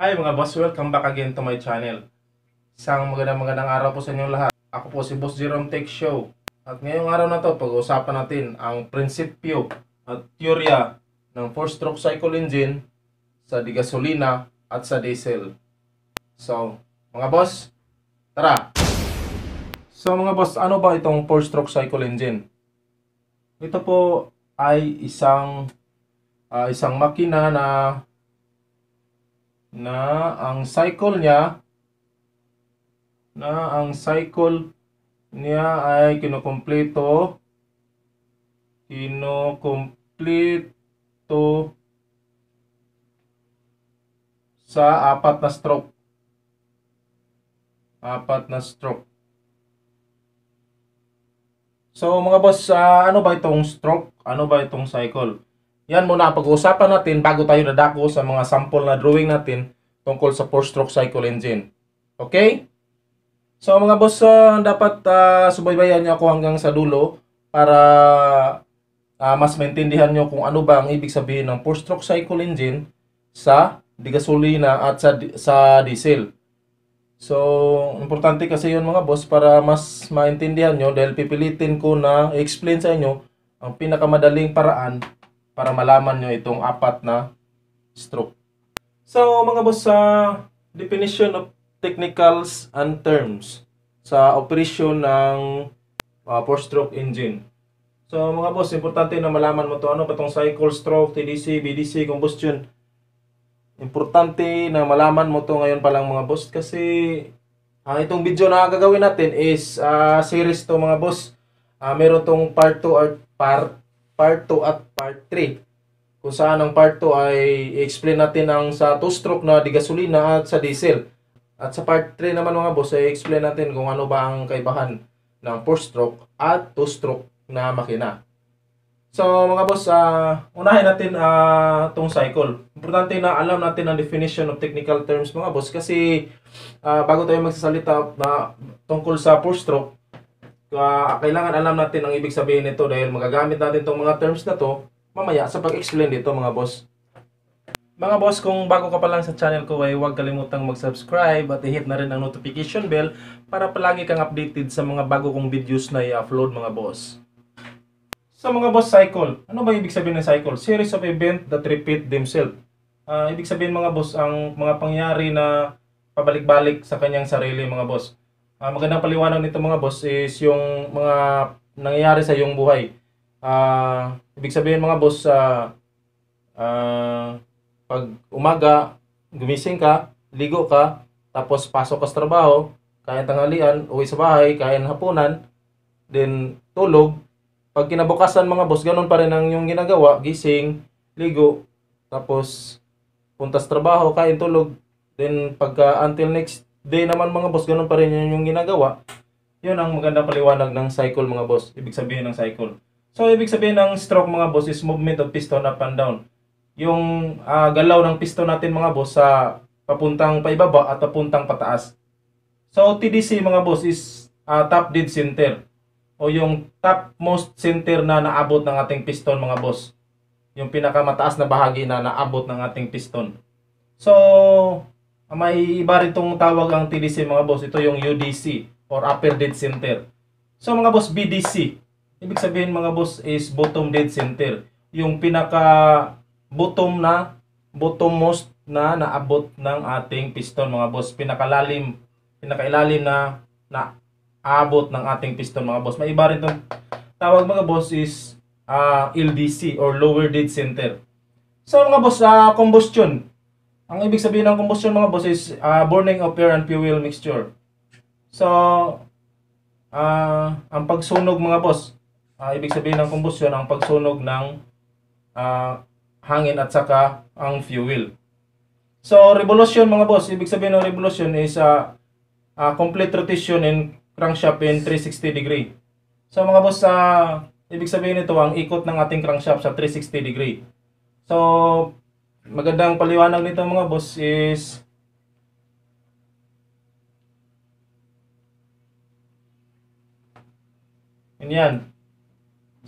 Hi mga boss, welcome back again to my channel. Isang magandang magandang araw po sa inyong lahat. Ako po si Boss Jerome Tech Show. At ngayong araw na to, pag-uusapan natin ang prinsipyo at teorya ng four stroke cycle engine sa digasolina at sa diesel. So, mga boss, tara! So mga boss, ano ba itong four stroke cycle engine? Ito po ay isang uh, isang makina na na ang cycle niya na ang cycle niya ay kinukumpleto kinukumpleto sa apat na stroke apat na stroke So mga boss, uh, ano ba itong stroke? Ano ba itong cycle? Yan muna pag-uusapan natin bago tayo dadako sa mga sample na drawing natin tungkol sa four stroke cycle engine. Okay? So mga boss, uh, dapat uh, subaybayan niyo ako hanggang sa dulo para uh, mas maintindihan niyo kung ano ba ang ibig sabihin ng four stroke cycle engine sa digasolina at sa, sa diesel. So, importante kasi yun mga boss para mas maintindihan nyo dahil pipilitin ko na explain sa inyo ang pinakamadaling paraan para malaman nyo itong apat na stroke. So mga boss, sa definition of technicals and terms sa operasyon ng uh, four-stroke engine. So mga boss, importante na malaman mo to ano ba tong cycle stroke, TDC, BDC, combustion. Importante na malaman mo to ngayon pa lang mga boss kasi uh, itong video na gagawin natin is uh, series to mga boss. Uh, meron tong part 2 or part part 2 at part 3 kung saan ang part 2 ay i-explain natin ang sa two-stroke na di gasolina at sa diesel. At sa part 3 naman mga boss ay explain natin kung ano ba ang kaibahan ng four-stroke at two-stroke na makina. So mga boss, uh, unahin natin uh, tong cycle. Importante na alam natin ang definition of technical terms mga boss kasi uh, bago tayo magsasalita na tungkol sa four-stroke, uh, kailangan alam natin ang ibig sabihin nito dahil magagamit natin itong mga terms na to mamaya sa pag-explain dito mga boss. Mga boss, kung bago ka pa lang sa channel ko ay huwag kalimutang mag-subscribe at i-hit na rin ang notification bell para palagi kang updated sa mga bago kong videos na i-upload mga boss. Sa mga boss cycle, ano ba ibig sabihin ng cycle? Series of event that repeat themselves. Uh, ibig sabihin mga boss, ang mga pangyari na pabalik-balik sa kanyang sarili mga boss uh, magandang paliwanag nito mga boss is yung mga nangyayari sa iyong buhay. Uh, ibig sabihin mga boss, uh, uh, pag umaga, gumising ka, ligo ka, tapos pasok ka sa trabaho, kain tanghalian, uwi sa bahay, kain hapunan, then tulog. Pag kinabukasan mga boss, ganun pa rin ang yung ginagawa, gising, ligo, tapos punta sa trabaho, kain tulog, then pagka until next Di naman mga boss, ganun pa rin yun yung ginagawa. Yun ang magandang paliwanag ng cycle mga boss. Ibig sabihin ng cycle. So, ibig sabihin ng stroke mga boss is movement of piston up and down. Yung uh, galaw ng piston natin mga boss sa papuntang paibaba at papuntang pataas. So, TDC mga boss is uh, top dead center o yung top most center na naabot ng ating piston mga boss. Yung pinakamataas na bahagi na naabot ng ating piston. So, Ah, may iba rin itong tawag ang TDC mga boss. Ito yung UDC or Upper Dead Center. So mga boss, BDC. Ibig sabihin mga boss is bottom dead center. Yung pinaka bottom na, bottom most na naabot ng ating piston mga boss. Pinakalalim, pinakailalim na naabot ng ating piston mga boss. May iba rin itong tawag mga boss is uh, ah, LDC or lower dead center. So mga boss, uh, combustion. Ang ibig sabihin ng combustion mga boss is uh, burning of air and fuel mixture. So, uh, ang pagsunog mga boss, uh, ibig sabihin ng combustion ang pagsunog ng uh, hangin at saka ang fuel. So, revolution mga boss, ibig sabihin ng revolution is uh, uh, complete rotation in crankshaft in 360 degree. So mga boss, uh, ibig sabihin nito ang ikot ng ating crankshaft sa 360 degree. So magandang paliwanag nito mga boss is yan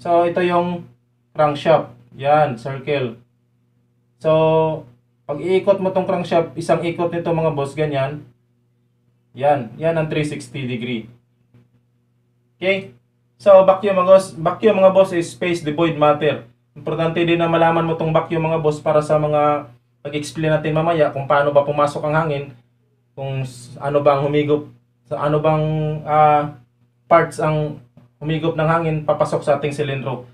so ito yung crankshaft yan circle so pag iikot mo tong crankshaft isang ikot nito mga boss ganyan yan yan ang 360 degree okay so vacuum mga boss vacuum mga boss is space devoid matter Importante din na malaman mo tong vacuum mga boss para sa mga pag-explain natin mamaya kung paano ba pumasok ang hangin, kung ano bang humigop, sa ano bang uh, parts ang humigop ng hangin papasok sa ating silindro.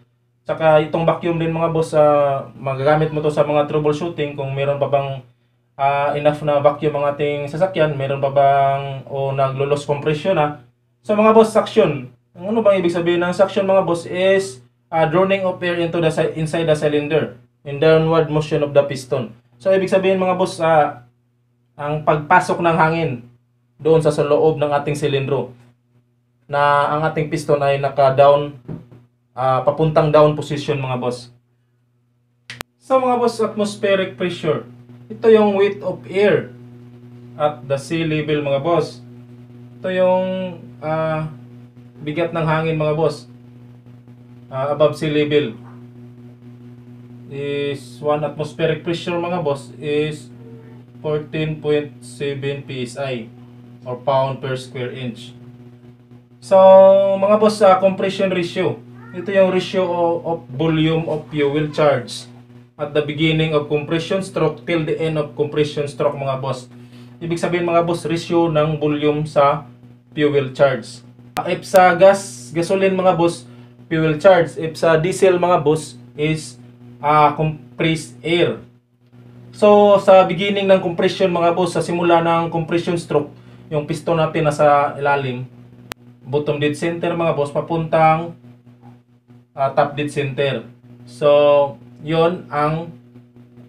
Saka itong vacuum din mga boss, uh, magagamit mo to sa mga troubleshooting kung meron pa bang uh, enough na vacuum ang ating sasakyan, meron pa bang o naglo-loss compression na. So mga boss, suction. Ang ano bang ibig sabihin ng suction mga boss is uh, droning of air into the inside the cylinder in downward motion of the piston. So ibig sabihin mga boss, uh, ang pagpasok ng hangin doon sa, sa loob ng ating silindro na ang ating piston ay naka-down uh, papuntang down position mga boss. So mga boss, atmospheric pressure. Ito yung weight of air at the sea level mga boss. Ito yung uh, bigat ng hangin mga boss uh, above sea level is 1 atmospheric pressure mga boss is 14.7 psi or pound per square inch. So mga boss sa uh, compression ratio, ito yung ratio of volume of fuel charge at the beginning of compression stroke till the end of compression stroke mga boss. Ibig sabihin mga boss, ratio ng volume sa fuel charge. If sa gas, gasoline mga boss, fuel charge. If sa diesel mga boss is uh, compressed air. So sa beginning ng compression mga boss, sa simula ng compression stroke, yung piston natin nasa ilalim, bottom dead center mga boss, papuntang uh, top dead center. So yon ang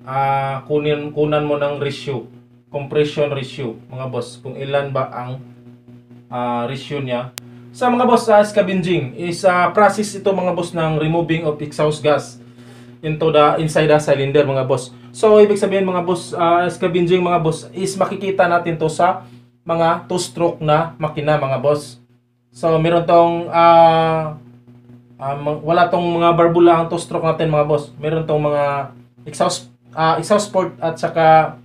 uh, kunin, kunan mo ng ratio, compression ratio mga boss, kung ilan ba ang uh, ratio niya sa mga boss sa ah, scavenging is uh, process ito mga boss ng removing of exhaust gas into the inside the cylinder mga boss. So ibig sabihin mga boss, uh, ah, scavenging mga boss is makikita natin to sa mga two-stroke na makina mga boss. So meron tong uh, uh, wala tong mga barbula ang two-stroke natin mga boss. Meron tong mga exhaust uh, exhaust port at saka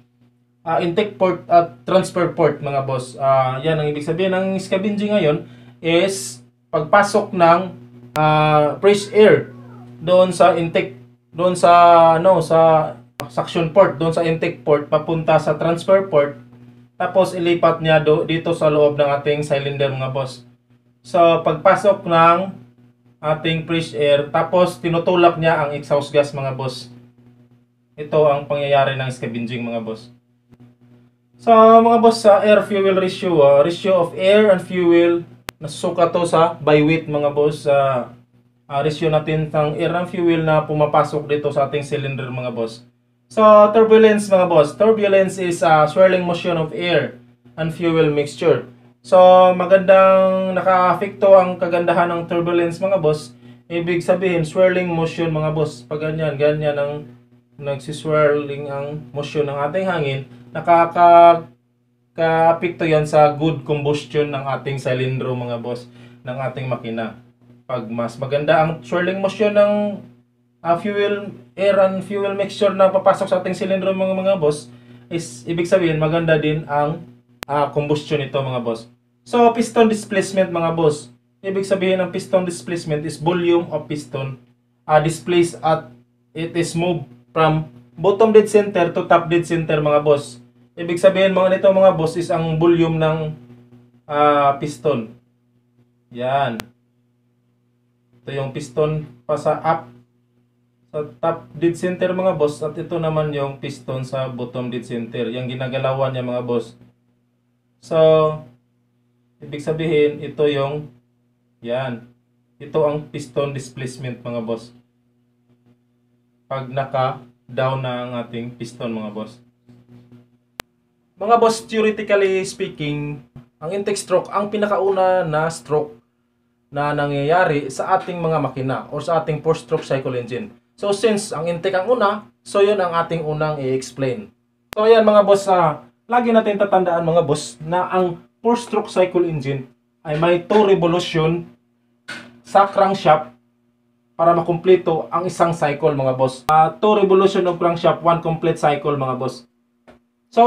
uh, intake port at transfer port mga boss. Uh, yan ang ibig sabihin ng scavenging ngayon is pagpasok ng uh, fresh air doon sa intake doon sa no sa suction port doon sa intake port papunta sa transfer port tapos ilipat niya do, dito sa loob ng ating cylinder mga boss so pagpasok ng ating fresh air tapos tinutulak niya ang exhaust gas mga boss ito ang pangyayari ng scavenging mga boss So mga boss, sa air fuel ratio, uh, ratio of air and fuel Nasusuka to sa bywit mga boss. Uh, uh, ratio natin ng air and fuel na pumapasok dito sa ating cylinder mga boss. So turbulence mga boss. Turbulence is a uh, swirling motion of air and fuel mixture. So magandang nakaafekto ang kagandahan ng turbulence mga boss. Ibig sabihin swirling motion mga boss. Pag ganyan, ganyan ang nagsiswirling ang motion ng ating hangin, nakaka kaapekto yan sa good combustion ng ating silindro mga boss, ng ating makina. Pag mas maganda ang swirling motion ng uh, fuel, air and fuel mixture na papasok sa ating silindro mga mga boss, is ibig sabihin maganda din ang uh, combustion nito mga boss. So piston displacement mga boss, ibig sabihin ng piston displacement is volume of piston uh, ah, displaced at it is moved from bottom dead center to top dead center mga boss. Ibig sabihin mga nito mga boss is ang volume ng uh, piston. Yan. Ito yung piston pa sa up sa top dead center mga boss at ito naman yung piston sa bottom dead center. Yung ginagalawan niya mga boss. So, ibig sabihin ito yung yan. Ito ang piston displacement mga boss. Pag naka down na ang ating piston mga boss. Mga boss, theoretically speaking, ang intake stroke ang pinakauna na stroke na nangyayari sa ating mga makina or sa ating four-stroke cycle engine. So since ang intake ang una, so yun ang ating unang i-explain. So ayan mga boss, uh, lagi natin tatandaan mga boss na ang four-stroke cycle engine ay may two revolution sa crankshaft para makumpleto ang isang cycle mga boss. Uh, ah, 2 revolution of crankshaft, one complete cycle mga boss. So,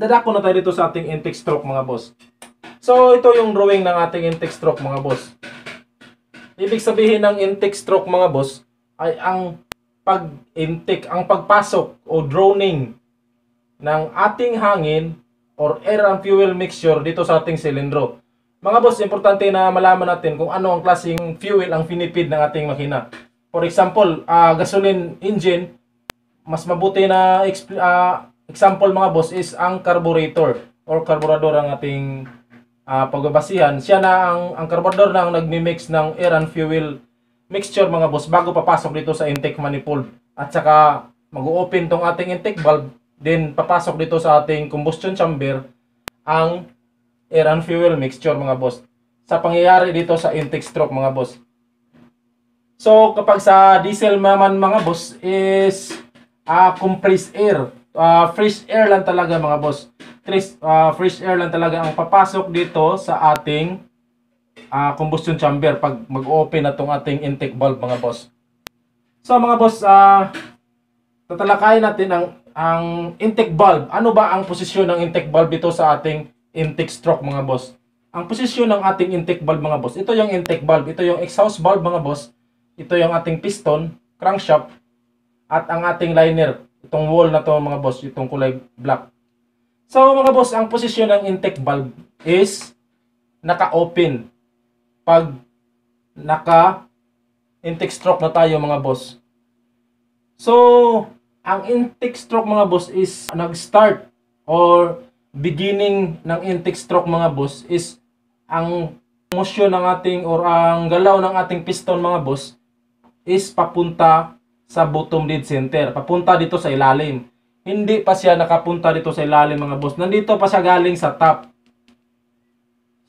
dadako na tayo dito sa ating intake stroke mga boss. So ito yung drawing ng ating intake stroke mga boss. Ibig sabihin ng intake stroke mga boss ay ang pag-intake, ang pagpasok o droning ng ating hangin or air and fuel mixture dito sa ating silindro. Mga boss, importante na malaman natin kung ano ang klaseng fuel ang pinipid ng ating makina. For example, uh, gasoline engine, mas mabuti na uh, Example mga boss is ang carburetor or carburetor ang ating uh, pagbabasihan. Siya na ang, ang carburetor na ang nagmi-mix ng air and fuel mixture mga boss bago papasok dito sa intake manifold. At saka mag-open tong ating intake valve then papasok dito sa ating combustion chamber ang air and fuel mixture mga boss. Sa pangyayari dito sa intake stroke mga boss. So kapag sa diesel naman mga boss is uh, compressed air uh, fresh air lang talaga mga boss. Fresh, ah, uh, fresh air lang talaga ang papasok dito sa ating uh, combustion chamber pag mag-open na tong ating intake valve mga boss. So mga boss, uh, tatalakayin natin ang, ang intake valve. Ano ba ang posisyon ng intake valve dito sa ating intake stroke mga boss? Ang posisyon ng ating intake valve mga boss, ito yung intake valve, ito yung exhaust valve mga boss, ito yung ating piston, crankshaft, at ang ating liner. Itong wall na to mga boss, itong kulay black. So mga boss, ang posisyon ng intake valve is naka-open. Pag naka intake stroke na tayo mga boss. So, ang intake stroke mga boss is nag-start or beginning ng intake stroke mga boss is ang motion ng ating or ang galaw ng ating piston mga boss is papunta sa bottom dead center. Papunta dito sa ilalim. Hindi pa siya nakapunta dito sa ilalim mga boss. Nandito pa siya galing sa top.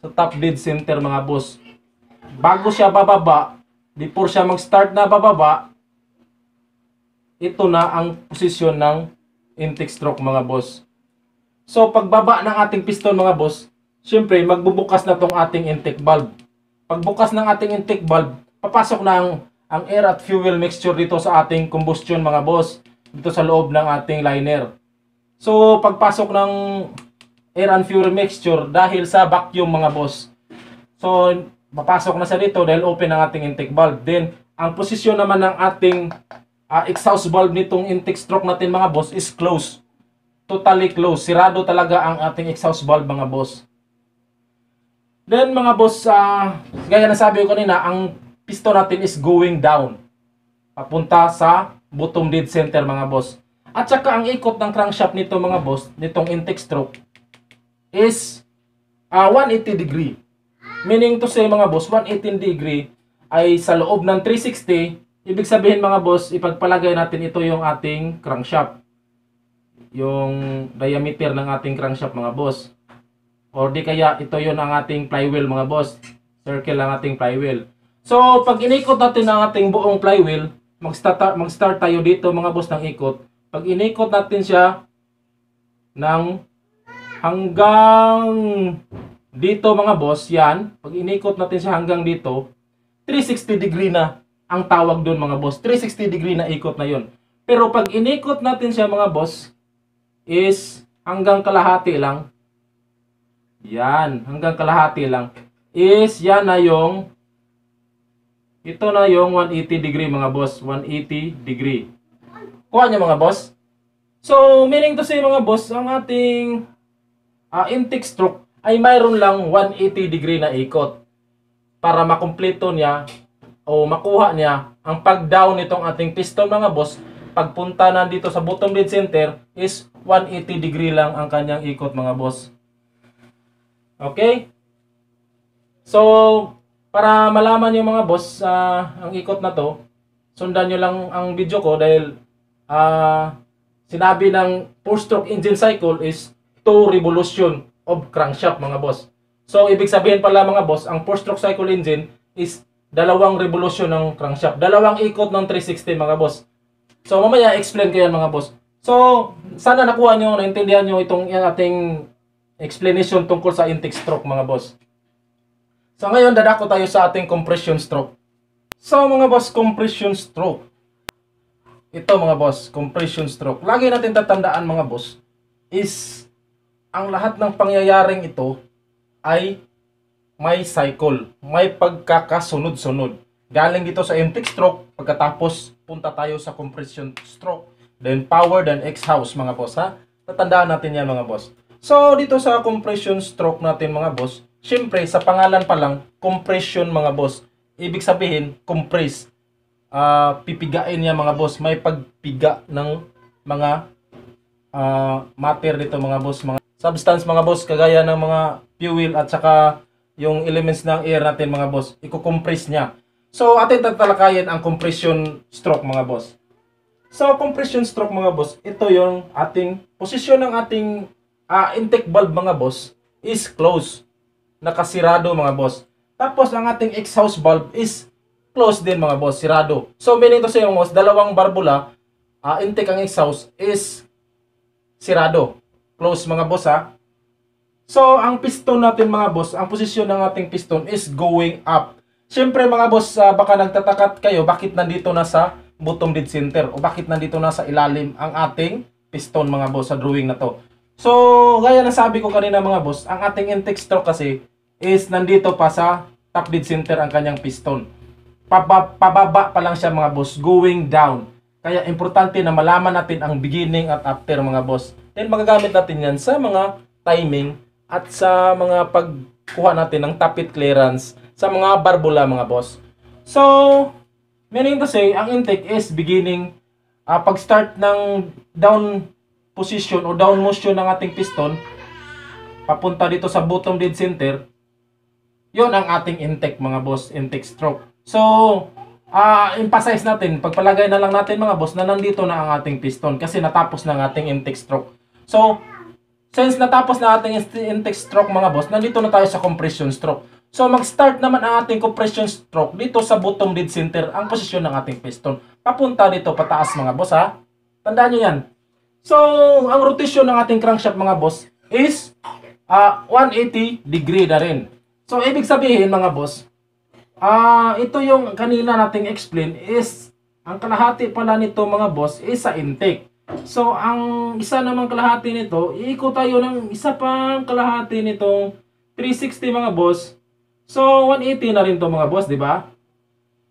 Sa top dead center mga boss. Bago siya bababa, before siya mag-start na bababa, ito na ang posisyon ng intake stroke mga boss. So pagbaba ng ating piston mga boss, syempre magbubukas na tong ating intake valve. Pagbukas ng ating intake valve, papasok na ang ang air at fuel mixture dito sa ating combustion mga boss. Dito sa loob ng ating liner. So pagpasok ng air and fuel mixture dahil sa vacuum mga boss. So papasok na sa dito dahil open ang ating intake valve. Then ang posisyon naman ng ating uh, exhaust valve nitong intake stroke natin mga boss is closed. Totally closed. Sirado talaga ang ating exhaust valve mga boss. Then mga boss, uh, gaya na sabi ko kanina, ang pisto natin is going down. Papunta sa bottom dead center mga boss. At saka ang ikot ng crankshaft nito mga boss, nitong intake stroke, is uh, ah, 180 degree. Meaning to say mga boss, 180 degree ay sa loob ng 360, ibig sabihin mga boss, ipagpalagay natin ito yung ating crankshaft. Yung diameter ng ating crankshaft mga boss. Or di kaya ito yon ang ating flywheel mga boss. Circle ang ating flywheel. So, pag inikot natin ang ating buong flywheel, mag-start mag -start tayo dito mga boss ng ikot. Pag inikot natin siya ng hanggang dito mga boss, yan. Pag inikot natin siya hanggang dito, 360 degree na ang tawag doon mga boss. 360 degree na ikot na yon. Pero pag inikot natin siya mga boss, is hanggang kalahati lang. Yan, hanggang kalahati lang. Is yan na yung ito na yung 180 degree mga boss. 180 degree. Kuha niyo mga boss. So, meaning to say mga boss, ang ating uh, intake stroke ay mayroon lang 180 degree na ikot para makumpleto niya o makuha niya ang pag-down nitong ating piston mga boss. Pagpunta na dito sa bottom dead center is 180 degree lang ang kanyang ikot mga boss. Okay? So, para malaman yung mga boss uh, ang ikot na to, sundan nyo lang ang video ko dahil uh, sinabi ng 4-stroke engine cycle is 2 revolution of crankshaft mga boss. So, ibig sabihin pala mga boss, ang 4-stroke cycle engine is dalawang revolution ng crankshaft. Dalawang ikot ng 360 mga boss. So, mamaya explain ko yan mga boss. So, sana nakuha nyo, naintindihan nyo itong ating explanation tungkol sa intake stroke mga boss. So ngayon dadako tayo sa ating compression stroke. So mga boss, compression stroke. Ito mga boss, compression stroke. Lagi natin tatandaan mga boss is ang lahat ng pangyayaring ito ay may cycle, may pagkakasunod-sunod. Galing dito sa intake stroke, pagkatapos punta tayo sa compression stroke, then power, then exhaust mga boss ha. Tatandaan natin yan mga boss. So dito sa compression stroke natin mga boss, Siyempre, sa pangalan pa lang, compression mga boss. Ibig sabihin, compress. Uh, pipigain niya mga boss. May pagpiga ng mga uh, matter dito mga boss. Mga substance mga boss, kagaya ng mga fuel at saka yung elements ng air natin mga boss. Iko-compress niya. So, atin tatalakayin ang compression stroke mga boss. So, compression stroke mga boss, ito yung ating, posisyon ng ating uh, intake valve mga boss is closed nakasirado mga boss. Tapos ang ating exhaust valve is closed din mga boss, sirado. So meaning to say mga boss, dalawang barbula, uh, intake ang exhaust is sirado. Close mga boss ha. So ang piston natin mga boss, ang posisyon ng ating piston is going up. Siyempre mga boss, uh, baka nagtatakat kayo bakit nandito na sa bottom dead center o bakit nandito na sa ilalim ang ating piston mga boss sa drawing na to. So, gaya na sabi ko kanina mga boss, ang ating intake stroke kasi is nandito pa sa top dead center ang kanyang piston. Pababa, pababa pa lang siya mga boss, going down. Kaya importante na malaman natin ang beginning at after mga boss. Then magagamit natin yan sa mga timing at sa mga pagkuha natin ng tapit clearance sa mga barbola mga boss. So, meaning to say, ang intake is beginning uh, pag-start ng down position o down motion ng ating piston papunta dito sa bottom dead center yon ang ating intake mga boss, intake stroke. So, uh, emphasize natin, pagpalagay na lang natin mga boss na nandito na ang ating piston kasi natapos na ang ating intake stroke. So, since natapos na ating intake stroke mga boss, nandito na tayo sa compression stroke. So mag-start naman ang ating compression stroke dito sa bottom dead center ang posisyon ng ating piston. Papunta dito pataas mga boss ha. Tandaan nyo yan. So ang rotation ng ating crankshaft mga boss is uh, ah, 180 degree na rin. So, ibig sabihin mga boss, ah uh, ito yung kanina nating explain is, ang kalahati pala nito mga boss is sa intake. So, ang isa namang kalahati nito, iikot tayo ng isa pang kalahati nitong 360 mga boss. So, 180 na rin to mga boss, di ba?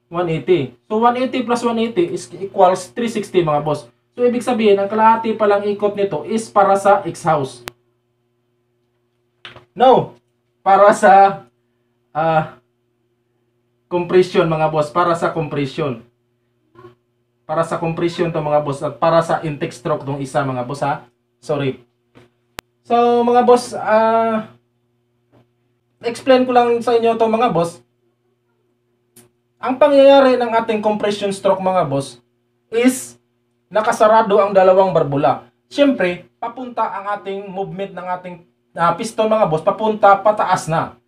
180. So, 180 plus 180 is equals 360 mga boss. So, ibig sabihin, ang kalahati palang ikot nito is para sa X-house. No, para sa uh, compression mga boss para sa compression para sa compression to mga boss at para sa intake stroke tong isa mga boss ha sorry so mga boss uh, explain ko lang sa inyo to mga boss ang pangyayari ng ating compression stroke mga boss is nakasarado ang dalawang barbula syempre papunta ang ating movement ng ating uh, piston mga boss papunta pataas na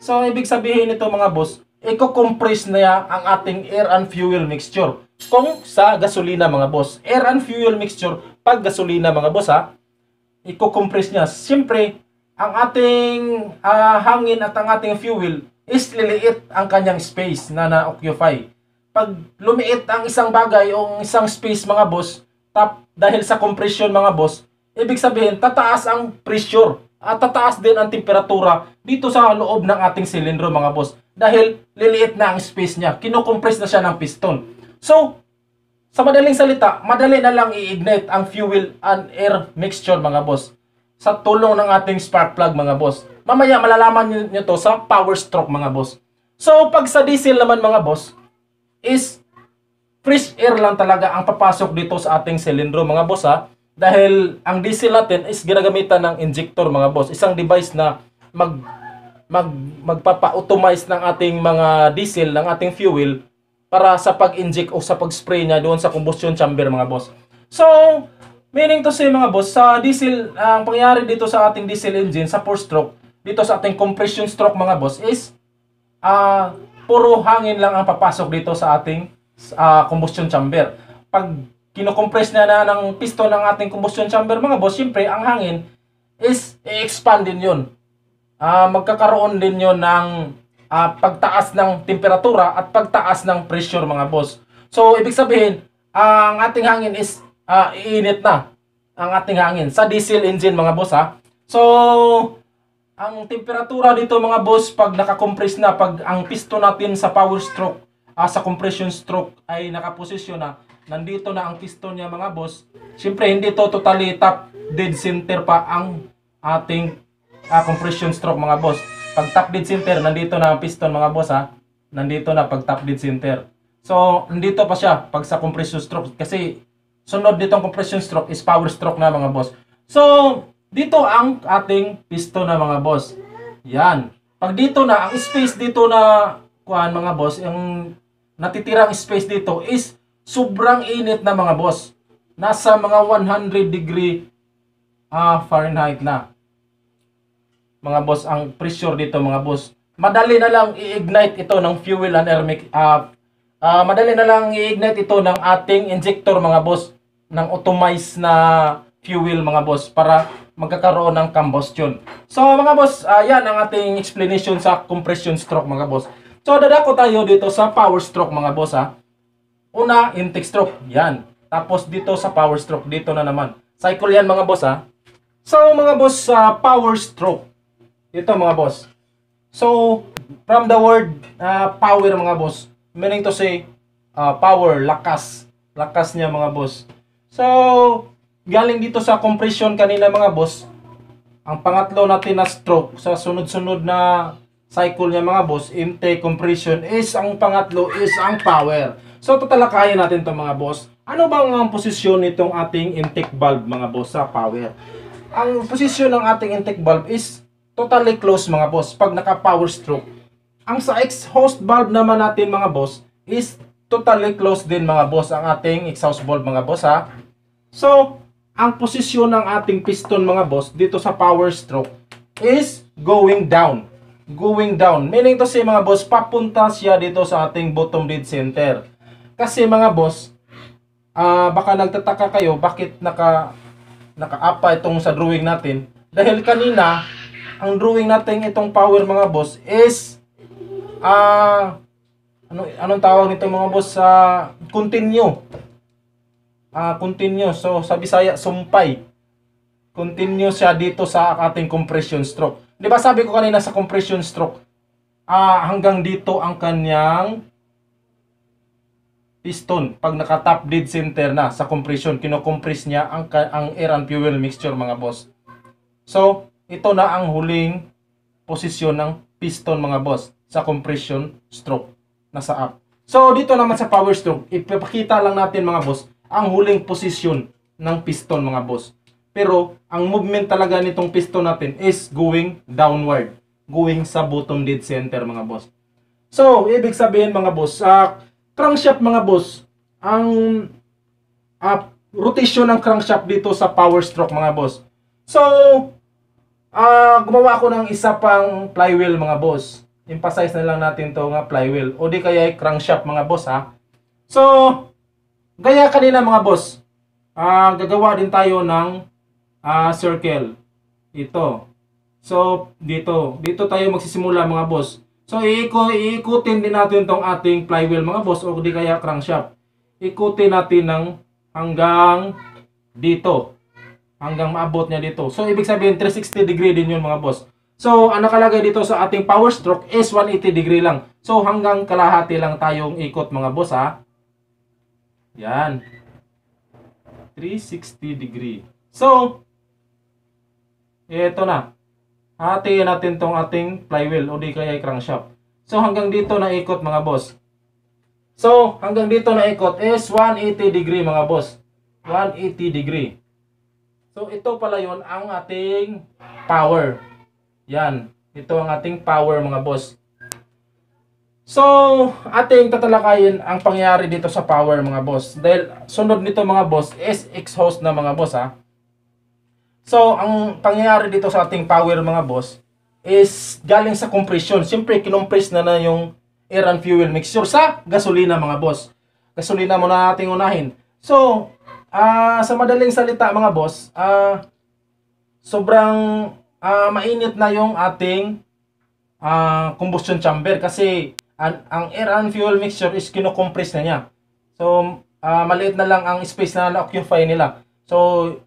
So, ibig sabihin nito mga boss, i-compress na ang ating air and fuel mixture. Kung sa gasolina mga boss, air and fuel mixture, pag gasolina mga boss ha, i-compress niya. Siyempre, ang ating uh, hangin at ang ating fuel is liliit ang kanyang space na na-occupy. Pag lumiit ang isang bagay o isang space mga boss, tap, dahil sa compression mga boss, ibig sabihin tataas ang pressure at tataas din ang temperatura dito sa loob ng ating silindro mga boss. Dahil liliit na ang space niya. Kinukompress na siya ng piston. So, sa madaling salita, madali na lang i-ignite ang fuel and air mixture mga boss. Sa tulong ng ating spark plug mga boss. Mamaya malalaman niyo to sa power stroke mga boss. So, pag sa diesel naman mga boss, is fresh air lang talaga ang papasok dito sa ating silindro mga boss ha. Dahil ang diesel natin is ginagamitan ng injector mga boss. Isang device na mag, mag, magpapa-automatize ng ating mga diesel, ng ating fuel para sa pag-inject o sa pag-spray niya doon sa combustion chamber mga boss. So, meaning to say mga boss, sa diesel, ang pangyayari dito sa ating diesel engine, sa four stroke dito sa ating compression stroke mga boss is uh, puro hangin lang ang papasok dito sa ating uh, combustion chamber. Pag kinocompress na, na ng piston ng ating combustion chamber mga boss, syempre ang hangin is i-expand din yun. Uh, magkakaroon din yun ng uh, pagtaas ng temperatura at pagtaas ng pressure mga boss. So ibig sabihin, uh, ang ating hangin is uh, iinit na ang ating hangin sa diesel engine mga boss ha. So ang temperatura dito mga boss pag nakakompress na, pag ang piston natin sa power stroke, uh, sa compression stroke ay nakaposisyon na, nandito na ang piston niya mga boss. Siyempre hindi to totally top dead center pa ang ating uh, compression stroke mga boss. Pag top dead center, nandito na ang piston mga boss ha. Nandito na pag top dead center. So, nandito pa siya pag sa compression stroke kasi sunod nitong compression stroke is power stroke na mga boss. So, dito ang ating piston na mga boss. Yan. Pag dito na, ang space dito na kuhan mga boss, yung natitirang space dito is sobrang init na mga boss. Nasa mga 100 degree uh, Fahrenheit na. Mga boss, ang pressure dito mga boss. Madali na lang i-ignite ito ng fuel and air mix, uh, uh, ah, madali na lang i-ignite ito ng ating injector mga boss ng automized na fuel mga boss para magkakaroon ng combustion. So mga boss, uh, yan ang ating explanation sa compression stroke mga boss. So dadako tayo dito sa power stroke mga boss ha. Una, intake stroke. Yan. Tapos dito sa power stroke. Dito na naman. Cycle yan mga boss ha. So mga boss, uh, power stroke. Ito mga boss. So, from the word uh, power mga boss, meaning to say uh, power, lakas. Lakas niya mga boss. So, galing dito sa compression kanina mga boss, ang pangatlo natin na stroke sa sunod-sunod na cycle niya mga boss, intake compression is ang pangatlo is ang power. So tatalakayan natin to mga boss. Ano ba ang posisyon nitong ating intake valve mga boss sa power? Ang posisyon ng ating intake valve is totally closed mga boss pag naka power stroke. Ang sa exhaust valve naman natin mga boss is totally closed din mga boss ang ating exhaust valve mga boss ha. So ang posisyon ng ating piston mga boss dito sa power stroke is going down. Going down. Meaning to say mga boss, papunta siya dito sa ating bottom dead center. Kasi mga boss, uh, baka nagtataka kayo bakit naka nakaapa itong sa drawing natin. Dahil kanina, ang drawing natin itong power mga boss is ah uh, ano anong tawag nito mga boss sa uh, continue. Ah uh, continue. So sa Bisaya sumpay. Continue siya dito sa ating compression stroke. 'Di ba sabi ko kanina sa compression stroke, ah uh, hanggang dito ang kanyang piston pag naka top dead center na sa compression kinocompress niya ang, ang air and fuel mixture mga boss so ito na ang huling posisyon ng piston mga boss sa compression stroke nasa up so dito naman sa power stroke ipapakita lang natin mga boss ang huling posisyon ng piston mga boss pero ang movement talaga nitong piston natin is going downward going sa bottom dead center mga boss So, ibig sabihin mga boss, uh, crankshaft mga boss, ang uh, rotation ng crankshaft dito sa power stroke mga boss. So, uh, gumawa ako ng isa pang flywheel mga boss. Emphasize na lang natin to nga flywheel. O di kaya ay crankshaft mga boss ha. So, gaya kanina mga boss, uh, gagawa din tayo ng uh, circle. Ito. So, dito. Dito tayo magsisimula mga boss. So, iiko, iikutin din natin tong ating flywheel mga boss o di kaya crankshaft. Ikutin natin ng hanggang dito. Hanggang maabot niya dito. So, ibig sabihin 360 degree din yun mga boss. So, ang nakalagay dito sa ating power stroke is 180 degree lang. So, hanggang kalahati lang tayong ikot mga boss ha. Yan. 360 degree. So, ito na hatiin natin tong ating flywheel o di kaya crankshaft. So hanggang dito na ikot mga boss. So hanggang dito na ikot is 180 degree mga boss. 180 degree. So ito pala yon ang ating power. Yan. Ito ang ating power mga boss. So, ating tatalakayin ang pangyayari dito sa power mga boss. Dahil sunod nito mga boss is exhaust na mga boss ha. So, ang pangyayari dito sa ating power mga boss is galing sa compression. Siyempre, kinompress na na yung air and fuel mixture sa gasolina mga boss. Gasolina muna ating unahin. So, uh, sa madaling salita mga boss, uh, sobrang uh, mainit na yung ating uh, combustion chamber kasi ang, ang air and fuel mixture is kinocompress na niya. So, uh, maliit na lang ang space na na-occupy nila. So,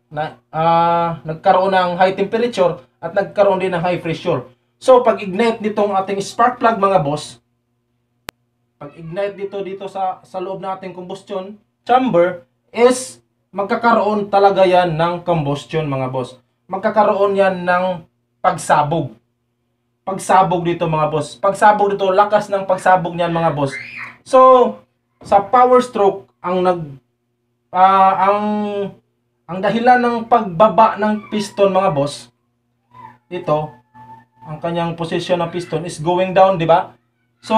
na, uh, nagkaroon ng high temperature at nagkaroon din ng high pressure. So, pag-ignite nitong ating spark plug mga boss, pag-ignite dito dito sa, sa loob ng ating combustion chamber is magkakaroon talaga yan ng combustion mga boss. Magkakaroon yan ng pagsabog. Pagsabog dito mga boss. Pagsabog dito, lakas ng pagsabog niyan mga boss. So, sa power stroke, ang nag, uh, ang ang dahilan ng pagbaba ng piston mga boss, ito, ang kanyang position ng piston is going down, di ba? So,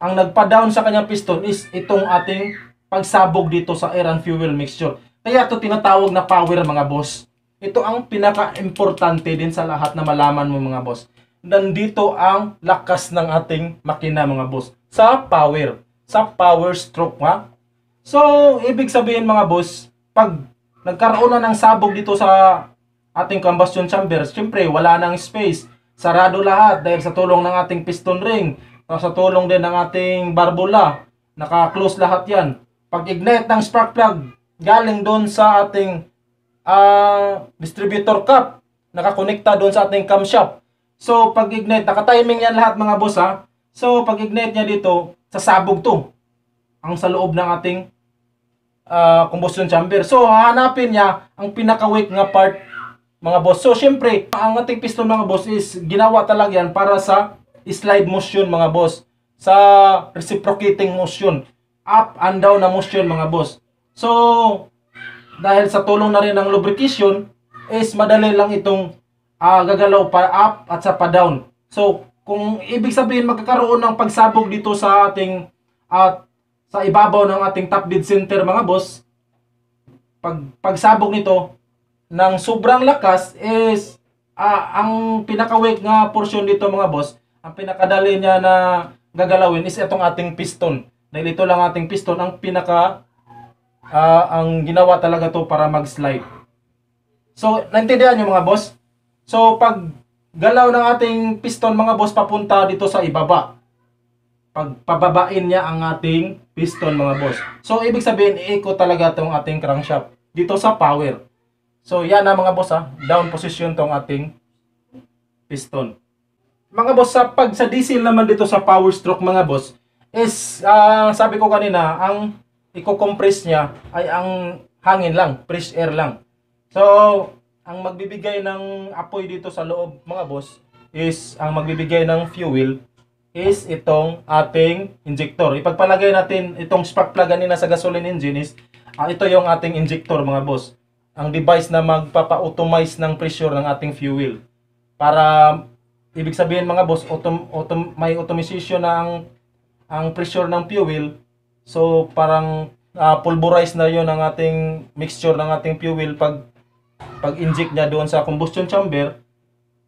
ang nagpa-down sa kanyang piston is itong ating pagsabog dito sa air and fuel mixture. Kaya ito tinatawag na power mga boss. Ito ang pinaka-importante din sa lahat na malaman mo mga boss. Nandito ang lakas ng ating makina mga boss. Sa power. Sa power stroke nga. So, ibig sabihin mga boss, pag nagkaroon na ng sabog dito sa ating combustion chamber. Siyempre, wala nang space. Sarado lahat dahil sa tulong ng ating piston ring. Sa tulong din ng ating barbula. Naka-close lahat yan. Pag-ignite ng spark plug, galing doon sa ating uh, distributor cup. Nakakonekta doon sa ating camshaft. So, pag-ignite, nakatiming yan lahat mga boss ha. So, pag-ignite niya dito, sasabog to. Ang sa loob ng ating uh, combustion chamber. So, hahanapin niya ang pinaka-weak nga part mga boss. So, syempre, ang ating piston mga boss is ginawa talaga yan para sa slide motion mga boss. Sa reciprocating motion. Up and down na motion mga boss. So, dahil sa tulong na rin ng lubrication, is madali lang itong uh, gagalaw pa up at sa pa down. So, kung ibig sabihin magkakaroon ng pagsabog dito sa ating at uh, sa ibabaw ng ating top dead center mga boss, pag pagsabog nito ng sobrang lakas is uh, ang pinaka-weak nga portion dito mga boss, ang pinakadali niya na gagalawin is itong ating piston. Dahil ito lang ating piston ang pinaka uh, ang ginawa talaga to para mag-slide. So, naintindihan nyo mga boss? So, pag galaw ng ating piston mga boss papunta dito sa ibaba. Pag pababain niya ang ating piston mga boss. So ibig sabihin, i talaga tong ating crankshaft dito sa power. So yan na mga boss ha, ah. down position tong ating piston. Mga boss, sa ah, pag sa diesel naman dito sa power stroke mga boss, is uh, sabi ko kanina, ang i-compress niya ay ang hangin lang, fresh air lang. So, ang magbibigay ng apoy dito sa loob mga boss is ang magbibigay ng fuel is itong ating injector. Ipagpalagay natin itong spark plug kanina sa gasoline engine is uh, ito yung ating injector mga boss. Ang device na magpapa-automize ng pressure ng ating fuel. Para ibig sabihin mga boss, autom, autom, may automation na ang, ang pressure ng fuel. So parang uh, pulverize na yon ang ating mixture ng ating fuel pag pag-inject niya doon sa combustion chamber.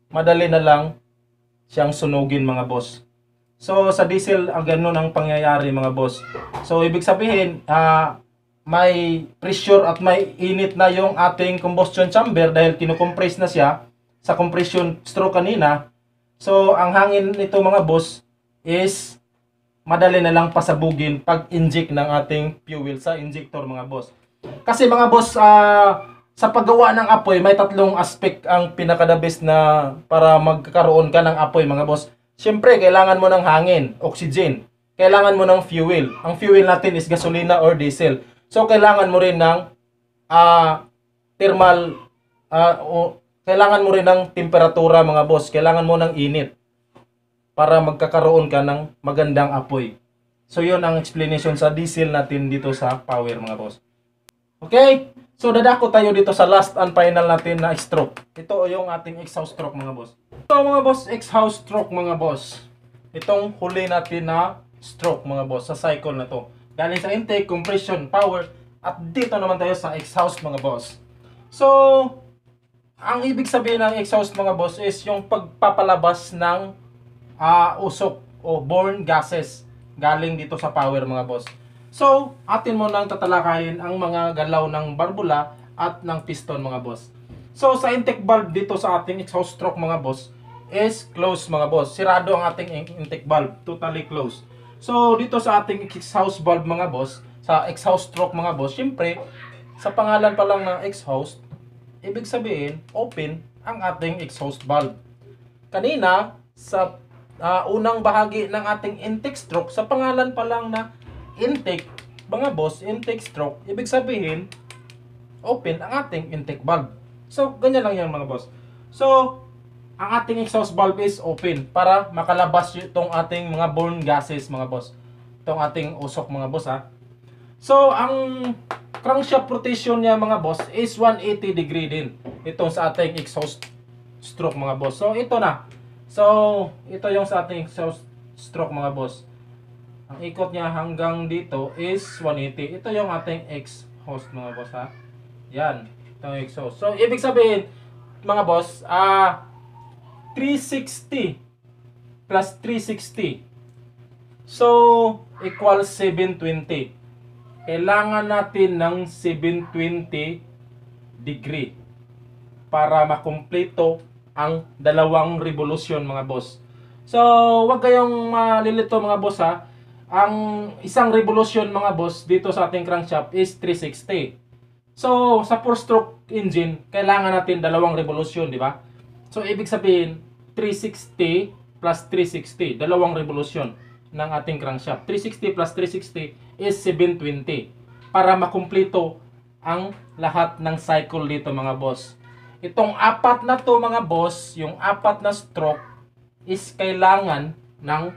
Madali na lang siyang sunugin mga boss. So sa diesel ang ganoon ang pangyayari mga boss. So ibig sabihin, uh, may pressure at may init na yung ating combustion chamber dahil kinocompress na siya sa compression stroke kanina. So ang hangin nito mga boss is madali na lang pasabugin pag-inject ng ating fuel sa injector mga boss. Kasi mga boss, uh, sa paggawa ng apoy, may tatlong aspect ang pinaka-the na para magkaroon ka ng apoy mga boss. Siyempre, kailangan mo ng hangin, oxygen. Kailangan mo ng fuel. Ang fuel natin is gasolina or diesel. So, kailangan mo rin ng uh, thermal, uh, o, kailangan mo rin ng temperatura mga boss. Kailangan mo ng init para magkakaroon ka ng magandang apoy. So, yun ang explanation sa diesel natin dito sa power mga boss. Okay? So dadako tayo dito sa last and final natin na stroke. Ito yung ating exhaust stroke mga boss. Ito mga boss, exhaust stroke mga boss. Itong huli natin na stroke mga boss sa cycle na to. Galing sa intake, compression, power at dito naman tayo sa exhaust mga boss. So, ang ibig sabihin ng exhaust mga boss is yung pagpapalabas ng uh, usok o born gases galing dito sa power mga boss. So, atin mo nang tatalakayin ang mga galaw ng barbula at ng piston mga boss. So, sa intake valve dito sa ating exhaust stroke mga boss is closed mga boss. Sirado ang ating intake valve, totally closed. So, dito sa ating exhaust valve mga boss, sa exhaust stroke mga boss, syempre, sa pangalan pa lang ng exhaust, ibig sabihin, open ang ating exhaust valve. Kanina, sa uh, unang bahagi ng ating intake stroke, sa pangalan pa lang na intake, mga boss, intake stroke, ibig sabihin, open ang ating intake valve. So, ganyan lang yan mga boss. So, ang ating exhaust valve is open para makalabas itong ating mga burn gases mga boss. Itong ating usok mga boss ha. So, ang crankshaft rotation niya mga boss is 180 degree din. Itong sa ating exhaust stroke mga boss. So, ito na. So, ito yung sa ating exhaust stroke mga boss. Ang ikot niya hanggang dito is 180. Ito yung ating exhaust mga boss ha. Yan. Ito yung exhaust. So, ibig sabihin, mga boss, ah, uh, 360 plus 360. So, equals 720. Kailangan natin ng 720 degree para makumpleto ang dalawang revolusyon mga boss. So, wag kayong malilito mga boss ha ang isang revolution mga boss dito sa ating crankshaft is 360. So, sa four stroke engine, kailangan natin dalawang revolution, di ba? So, ibig sabihin, 360 plus 360, dalawang revolution ng ating crankshaft. 360 plus 360 is 720 para makumpleto ang lahat ng cycle dito mga boss. Itong apat na to mga boss, yung apat na stroke is kailangan ng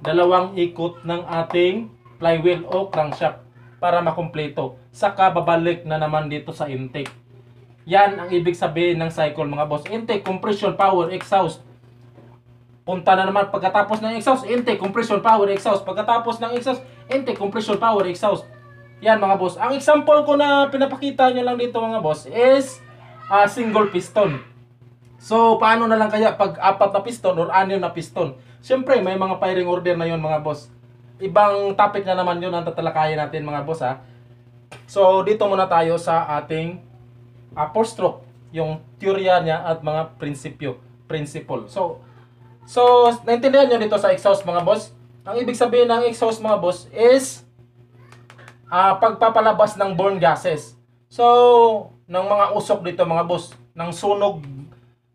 dalawang ikot ng ating flywheel o crankshaft para makumpleto. Saka babalik na naman dito sa intake. Yan ang ibig sabihin ng cycle mga boss. Intake, compression, power, exhaust. Punta na naman pagkatapos ng exhaust, intake, compression, power, exhaust. Pagkatapos ng exhaust, intake, compression, power, exhaust. Yan mga boss. Ang example ko na pinapakita nyo lang dito mga boss is a single piston. So, paano na lang kaya pag apat na piston or anim na piston? Siyempre, may mga firing order na yon mga boss. Ibang topic na naman yon ang tatalakayin natin mga boss ha. So, dito muna tayo sa ating apostrophe. Ah, yung teorya niya at mga prinsipyo, principle. So, so naintindihan nyo dito sa exhaust mga boss? Ang ibig sabihin ng exhaust mga boss is uh, pagpapalabas ng burn gases. So, ng mga usok dito mga boss, ng sunog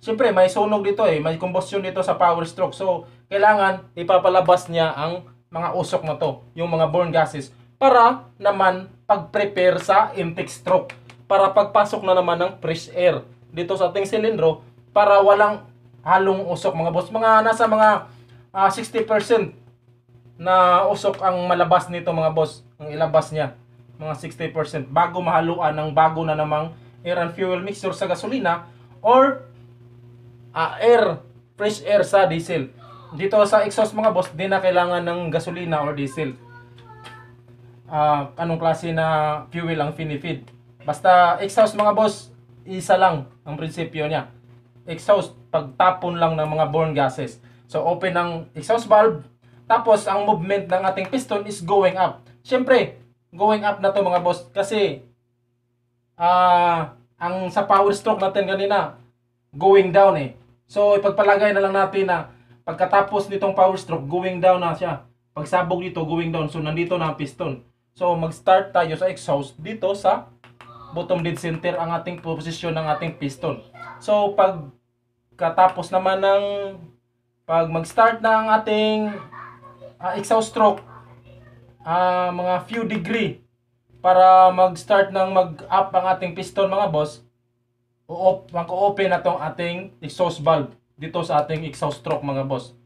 Siyempre, may sunog dito eh. May combustion dito sa power stroke. So, kailangan ipapalabas niya ang mga usok na to. Yung mga burn gases. Para naman pag-prepare sa intake stroke. Para pagpasok na naman ng fresh air dito sa ating silindro. Para walang halong usok mga boss. Mga nasa mga uh, ah, 60% na usok ang malabas nito mga boss. Ang ilabas niya. Mga 60% bago mahaluan ng bago na namang air and fuel mixture sa gasolina or uh, air, fresh air sa diesel. Dito sa exhaust mga boss, hindi na kailangan ng gasolina or diesel. Uh, anong klase na fuel ang finifeed. Basta exhaust mga boss, isa lang ang prinsipyo niya. Exhaust, pagtapon lang ng mga burn gases. So open ang exhaust valve, tapos ang movement ng ating piston is going up. Siyempre, going up na to mga boss kasi ah uh, ang sa power stroke natin kanina going down eh. So ipagpalagay na lang natin na pagkatapos nitong power stroke, going down na siya. Pagsabog dito, going down. So nandito na ang piston. So mag-start tayo sa exhaust dito sa bottom dead center ang ating posisyon ng ating piston. So pagkatapos naman ng pag mag-start na ating uh, exhaust stroke uh, mga few degree para mag-start ng mag-up ang ating piston mga boss mag-open na tong ating exhaust valve dito sa ating exhaust stroke mga boss.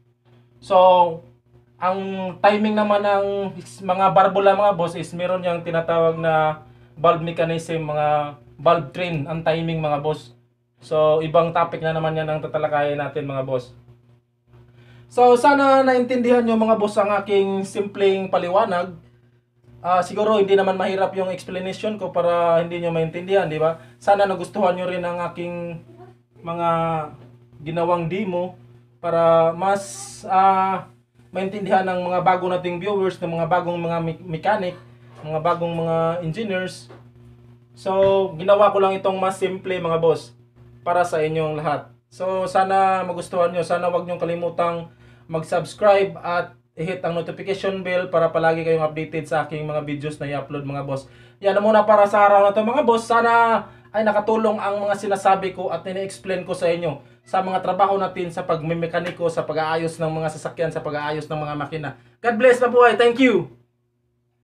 So, ang timing naman ng mga barbola mga boss is meron yung tinatawag na valve mechanism, mga valve train, ang timing mga boss. So, ibang topic na naman yan ang tatalakayin natin mga boss. So, sana naintindihan nyo mga boss ang aking simpleng paliwanag uh, siguro hindi naman mahirap yung explanation ko para hindi nyo maintindihan, di ba? Sana nagustuhan nyo rin ang aking mga ginawang demo para mas uh, maintindihan ng mga bago nating viewers, ng mga bagong mga me- mechanic, mga bagong mga engineers. So, ginawa ko lang itong mas simple mga boss para sa inyong lahat. So, sana magustuhan nyo. Sana wag nyong kalimutang mag-subscribe at i-hit ang notification bell para palagi kayong updated sa aking mga videos na i-upload mga boss. Yan na muna para sa araw na to mga boss. Sana ay nakatulong ang mga sinasabi ko at nina-explain ko sa inyo sa mga trabaho natin sa pagmimekaniko, sa pag-aayos ng mga sasakyan, sa pag-aayos ng mga makina. God bless na buhay. Thank you!